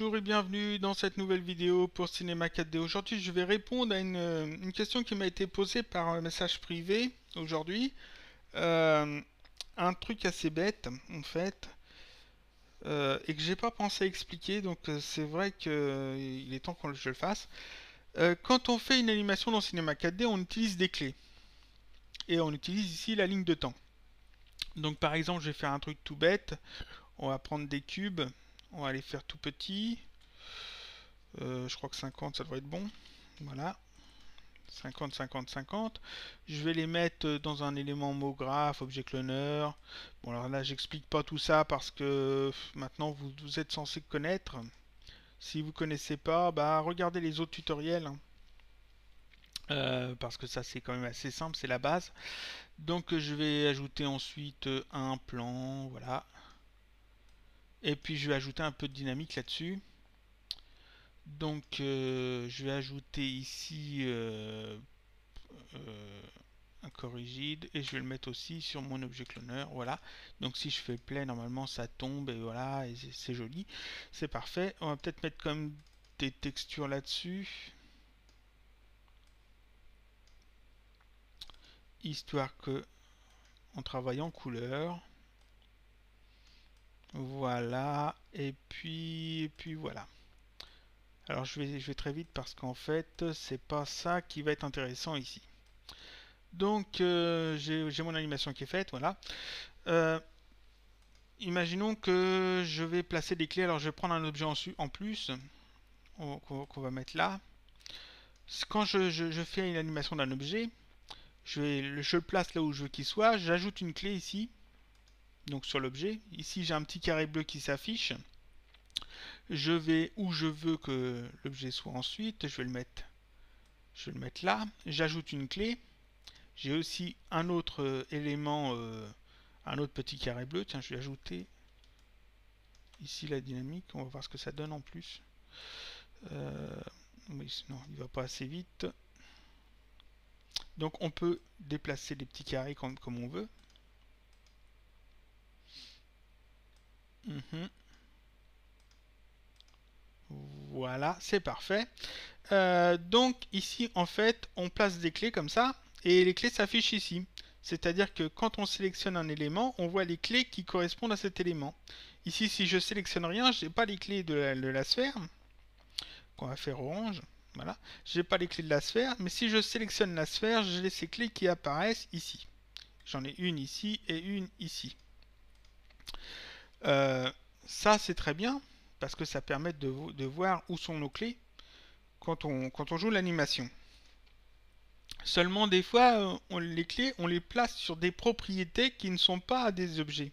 Bonjour et bienvenue dans cette nouvelle vidéo pour Cinéma 4D. Aujourd'hui je vais répondre à euh, une, question qui m'a été posée par un message privé aujourd'hui. Euh, un truc assez bête en fait euh, et que j'ai pas pensé à expliquer donc c'est vrai qu'il est temps qu'on je le fasse. quand on fait une animation dans Cinéma 4D on utilise des clés et on utilise ici la ligne de temps. Donc par exemple je vais faire un truc tout bête. On va prendre des cubes on va les faire tout petits euh, je crois que 50, ça devrait être bon. Voilà. 50, 50, 50. Je vais les mettre dans un élément mot graph, objet cloner. Bon, alors là, j'explique pas tout ça parce que maintenant, vous, êtes censé connaître. Si vous connaissez pas, bah, regardez les autres tutoriels. Hein. Euh, parce que ça c'est quand même assez simple, c'est la base. Donc je vais ajouter ensuite un plan, voilà, et puis je vais ajouter un peu de dynamique là-dessus. Donc euh, je vais ajouter ici euh, euh, un corps un et je vais le mettre aussi sur mon objet cloneur. Voilà. Donc si je fais play, normalement ça tombe et voilà, c'est joli. C'est parfait. On va peut-être mettre comme des textures là-dessus. Histoire que en travaille en couleur. Voilà, et puis, et puis voilà. Alors je vais, je vais très vite parce qu'en fait, c'est pas ça qui va être intéressant ici. Donc euh, j'ai mon animation qui est faite, voilà. Euh, imaginons que je vais placer des clés, alors je vais prendre un objet en, en plus, qu'on va mettre là. Quand je, fais une animation d'un objet, je, vais, je le place là où je veux qu'il soit, j'ajoute une clé ici, donc sur l'objet. Ici, j'ai un petit carré bleu qui s'affiche. Je vais où je veux que l'objet soit ensuite. Je vais le mettre, je le mettre là. J'ajoute une clé. J'ai aussi un autre euh, élément, euh, un autre petit carré bleu. Tiens, je vais ajouter ici la dynamique. On va voir ce que ça donne en plus. Euh, oui, sinon, il va pas assez vite. Donc on peut déplacer les petits carrés comme on veut. Mhm. Voilà, c'est parfait. Euh, donc ici, en fait, on place des clés comme ça, et les clés s'affichent ici. C'est-à-dire que quand on sélectionne un élément, on voit les clés qui correspondent à cet élément. Ici, si je sélectionne rien, je n'ai pas les clés de la, sphère, qu'on va faire orange. Voilà, n'ai pas les clés de la sphère, mais si je sélectionne la sphère, j'ai ces clés qui apparaissent ici. J'en ai une ici et une ici. Euh, ça, c'est très bien, parce que ça permet de, voir où sont nos clés quand on, joue l'animation. Seulement, des fois, euh, les clés, on les place sur des propriétés qui ne sont pas des objets.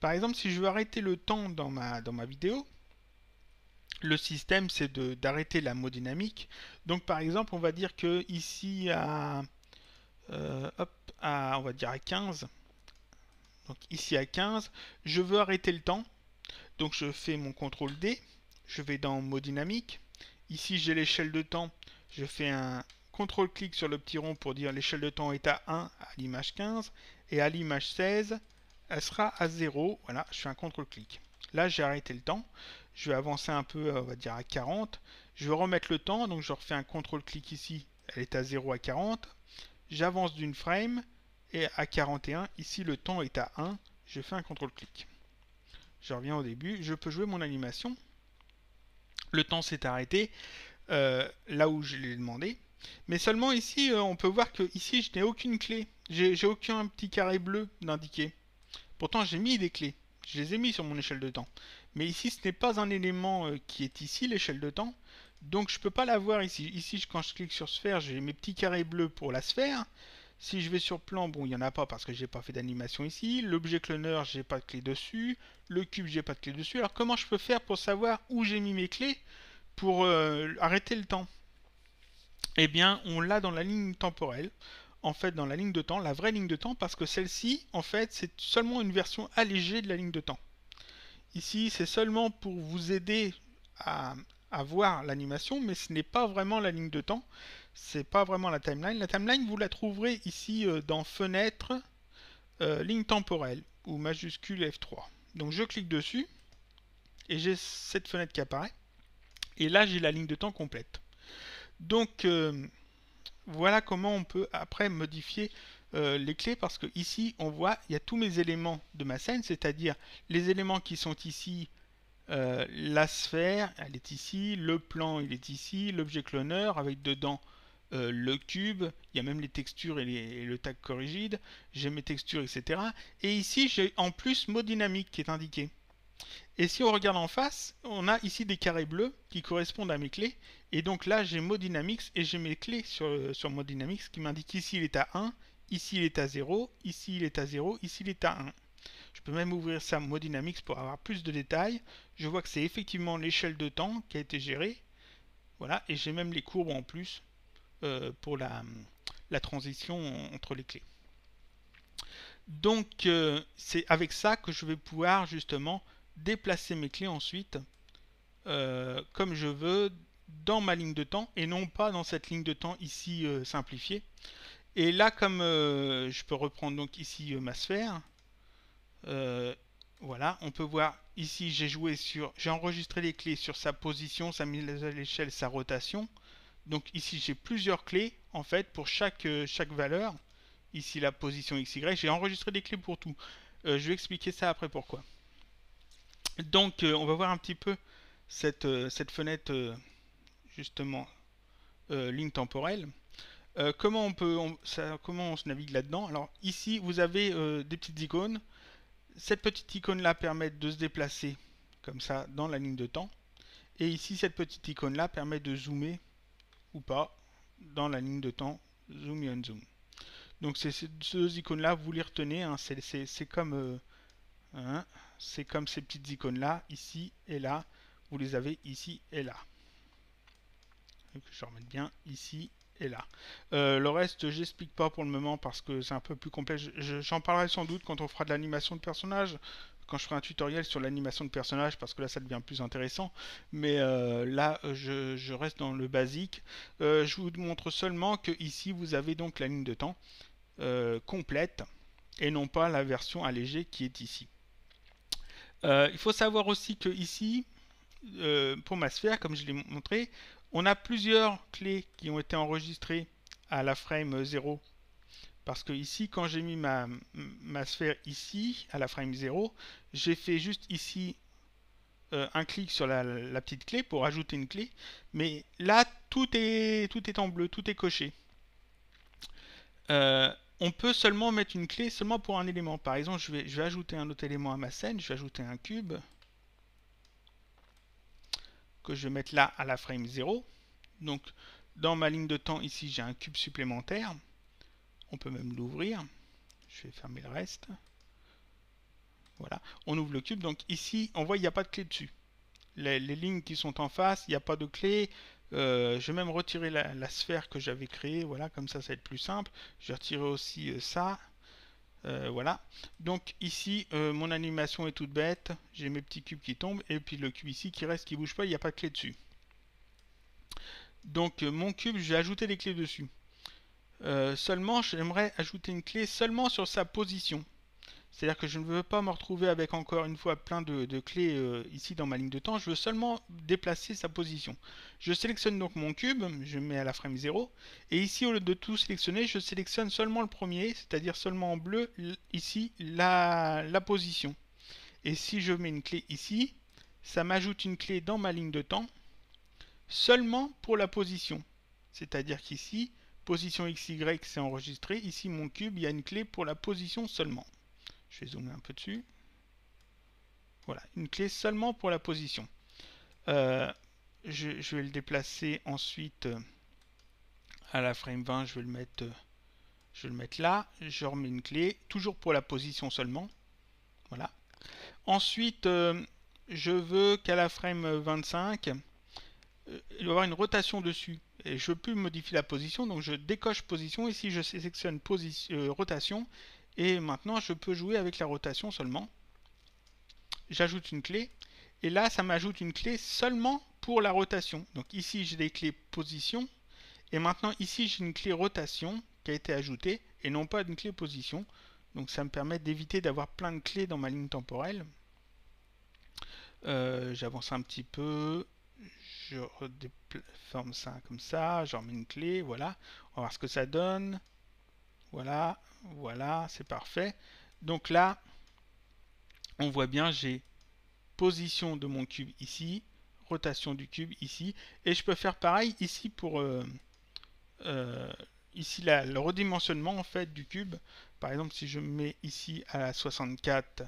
Par exemple, si je veux arrêter le temps dans ma, vidéo, le système, c'est d'arrêter la mode dynamique. Donc, par exemple, on va dire que ici euh, on va dire à 15, donc ici à 15. Je veux arrêter le temps, donc je fais mon ctrl D, je vais dans mot dynamique. Ici j'ai l'échelle de temps, je fais un ctrl clic sur le petit rond pour dire l'échelle de temps est à 1 à l'image 15 et à l'image 16 elle sera à 0. Voilà, je fais un ctrl clic. Là j'ai arrêté le temps, je vais avancer un peu, euh, on va dire à 40. Je vais remettre le temps, donc je refais un ctrl clic ici, elle est à 0 à 40. J'avance d'une frame, et à 41. Ici, le temps est à 1. Je fais un contrôle-clic. Je reviens au début. Je peux jouer mon animation. Le temps s'est arrêté euh, là où je l'ai demandé. Mais seulement ici, euh, on peut voir que ici, je n'ai aucune clé. J'ai aucun petit carré bleu d'indiquer. Pourtant, j'ai mis des clés. Je les ai mis sur mon échelle de temps. Mais ici, ce n'est pas un élément euh, qui est ici, l'échelle de temps. Donc, je ne peux pas la voir ici. Ici, quand je clique sur sphère, j'ai mes petits carrés bleus pour la sphère. Si je vais sur plan, bon, il n'y en a pas parce que j'ai pas fait d'animation ici. L'objet cloner, j'ai pas de clé dessus. Le cube, j'ai pas de clé dessus. Alors comment je peux faire pour savoir où j'ai mis mes clés pour euh, arrêter le temps Eh bien, on l'a dans la ligne temporelle. En fait, dans la ligne de temps, la vraie ligne de temps, parce que celle-ci, en fait, c'est seulement une version allégée de la ligne de temps. Ici, c'est seulement pour vous aider à, voir l'animation, mais ce n'est pas vraiment la ligne de temps, c'est pas vraiment la timeline. La timeline, vous la trouverez ici euh, dans Fenêtre, euh, ligne temporelle, ou majuscule F3. Donc je clique dessus, et j'ai cette fenêtre qui apparaît, et là j'ai la ligne de temps complète. Donc euh, voilà comment on peut après modifier les clés parce que ici on voit il y a tous mes éléments de ma scène c'est à dire les éléments qui sont ici euh, la sphère, elle est ici, le plan, il est ici, l'objet cloneur, avec dedans euh, le cube, il y a même les textures et, le tag corrigide, j'ai mes textures, etc. Et ici, j'ai en plus mot dynamique qui est indiqué. Et si on regarde en face, on a ici des carrés bleus qui correspondent à mes clés. Et donc là, j'ai mot dynamics et j'ai mes clés sur, sur mode dynamics qui m'indique ici il est à 1, ici il est à 0, ici il est à 0, ici il est à 1. Je peux même ouvrir ça Modynamics Dynamics pour avoir plus de détails. Je vois que c'est effectivement l'échelle de temps qui a été gérée. Voilà, et j'ai même les courbes en plus euh, pour la, transition entre les clés. Donc euh, c'est avec ça que je vais pouvoir justement déplacer mes clés ensuite euh, comme je veux dans ma ligne de temps et non pas dans cette ligne de temps ici simplifiée. Et là comme je peux reprendre donc ici ma sphère, euh, voilà, on peut voir ici, j'ai joué sur, j'ai enregistré les clés sur sa position, sa mise à l'échelle, sa rotation. Donc ici, j'ai plusieurs clés en fait pour chaque, euh, chaque valeur. Ici, la position XY, j'ai enregistré des clés pour tout. Euh, je vais expliquer ça après pourquoi. Donc, on va voir un petit peu cette, cette fenêtre, justement, ligne temporelle. comment on peut, comment on se navigue là-dedans Alors ici, vous avez des petites icônes. Cette petite icône-là permet de se déplacer comme ça dans la ligne de temps. Et ici, cette petite icône-là permet de zoomer ou pas dans la ligne de temps zoom et zoom. Donc ces deux icônes-là, vous les retenez, hein. c'est comme, euh, hein, comme ces petites icônes-là, ici et là. Vous les avez ici et là. je remets bien ici et là. Euh, le reste, j'explique pas pour le moment parce que c'est un peu plus complexe. J'en parlerai sans doute quand on fera de l'animation de personnages, quand je ferai un tutoriel sur l'animation de personnages parce que là ça devient plus intéressant mais euh, là je, reste dans le basique euh, je vous montre seulement que ici vous avez donc la ligne de temps complète et non pas la version allégée qui est ici il faut savoir aussi que ici euh, pour ma sphère, comme je l'ai montré, on a plusieurs clés qui ont été enregistrées à la frame 0. Parce que ici, quand j'ai mis ma, sphère ici, à la frame 0, j'ai fait juste ici euh, un clic sur la, petite clé pour ajouter une clé. Mais là, tout est, tout est en bleu, tout est coché. Euh, on peut seulement mettre une clé seulement pour un élément. Par exemple, je vais, je vais ajouter un autre élément à ma scène, je vais ajouter un cube que je vais mettre là à la frame 0. Donc dans ma ligne de temps ici j'ai un cube supplémentaire. On peut même l'ouvrir. Je vais fermer le reste. Voilà, on ouvre le cube. Donc ici on voit il n'y a pas de clé dessus. Les, lignes qui sont en face, il n'y a pas de clé. Euh, je vais même retirer la, sphère que j'avais créée. Voilà, comme ça ça va être plus simple. Je vais retirer aussi euh, ça. Euh, voilà. Donc ici, euh, mon animation est toute bête. J'ai mes petits cubes qui tombent et puis le cube ici qui reste, qui bouge pas, il n'y a pas de clé dessus. Donc euh, mon cube, je vais ajouter des clés dessus. seulement, j'aimerais ajouter une clé seulement sur sa position. C'est-à-dire que je ne veux pas me retrouver avec encore une fois plein de, clés euh, ici dans ma ligne de temps. Je veux seulement déplacer sa position. Je sélectionne donc mon cube, je mets à la frame 0. Et ici, au lieu de tout sélectionner, je sélectionne seulement le premier, c'est-à-dire seulement en bleu, ici, la, la position. Et si je mets une clé ici, ça m'ajoute une clé dans ma ligne de temps seulement pour la position. C'est-à-dire qu'ici, position XY, c'est enregistré. Ici, mon cube, il y a une clé pour la position seulement. Je vais zoomer un peu dessus. Voilà, une clé seulement pour la position. Euh, je, vais le déplacer ensuite euh, à la frame 20, je vais le mettre, euh, je vais le mettre là. Je remets une clé, toujours pour la position seulement. Voilà. Ensuite, je veux qu'à la frame 25, il va y avoir une rotation dessus. Et je peux modifier la position, donc je décoche position. Ici, je sélectionne rotation et maintenant, je peux jouer avec la rotation seulement. J'ajoute une clé. Et là, ça m'ajoute une clé seulement pour la rotation. Donc ici, j'ai des clés position. Et maintenant, ici, j'ai une clé rotation qui a été ajoutée et non pas une clé position. Donc ça me permet d'éviter d'avoir plein de clés dans ma ligne temporelle. Euh, j'avance un petit peu. Je redéforme ça comme ça. J'en mets une clé. Voilà. On va voir ce que ça donne. Voilà, voilà, c'est parfait. Donc là, on voit bien, j'ai position de mon cube ici, rotation du cube ici, et je peux faire pareil ici pour euh, euh, ici là, le redimensionnement en fait du cube. Par exemple, si je mets ici à 64,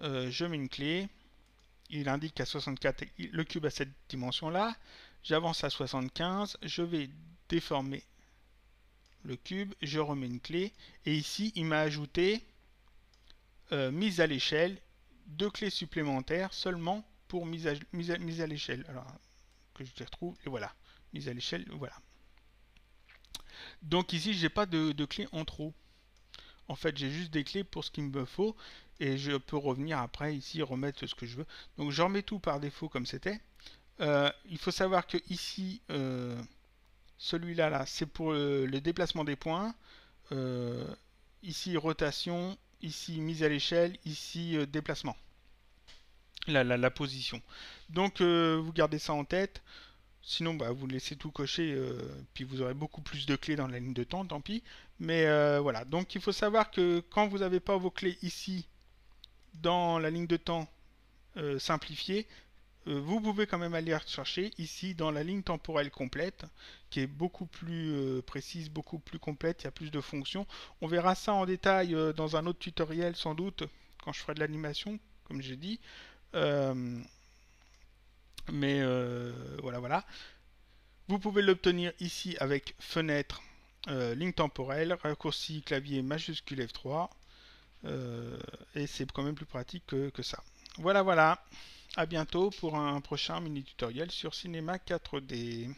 euh, je mets une clé, il indique à 64 le cube à cette dimension là. J'avance à 75, je vais déformer le cube, je remets une clé, et ici il m'a ajouté euh, mise à l'échelle, deux clés supplémentaires seulement pour mise à, mise à, l'échelle. Alors, que je les retrouve, et voilà, mise à l'échelle, voilà. Donc ici, j'ai pas de, de clé en trop. En fait, j'ai juste des clés pour ce qu'il me faut, et je peux revenir après ici, remettre ce que je veux. Donc, je remets tout par défaut comme c'était. Euh, il faut savoir que ici, euh, celui-là, là, c'est pour euh, le, déplacement des points. Euh, ici, rotation. Ici, mise à l'échelle. Ici, euh, déplacement. La, la, position. Donc, vous gardez ça en tête. Sinon, bah, vous laissez tout cocher, puis vous aurez beaucoup plus de clés dans la ligne de temps, tant pis. Mais voilà, donc il faut savoir que quand vous n'avez pas vos clés ici, dans la ligne de temps simplifiée, euh, vous pouvez quand même aller chercher ici dans la ligne temporelle complète qui est beaucoup plus euh, précise, beaucoup plus complète, il y a plus de fonctions. On verra ça en détail euh, dans un autre tutoriel sans doute quand je ferai de l'animation, comme j'ai dit. mais voilà, voilà. Vous pouvez l'obtenir ici avec fenêtre, ligne temporelle, raccourci clavier majuscule F3. et c'est quand même plus pratique que ça. Voilà, voilà. À bientôt pour un prochain mini tutoriel sur Cinéma 4D.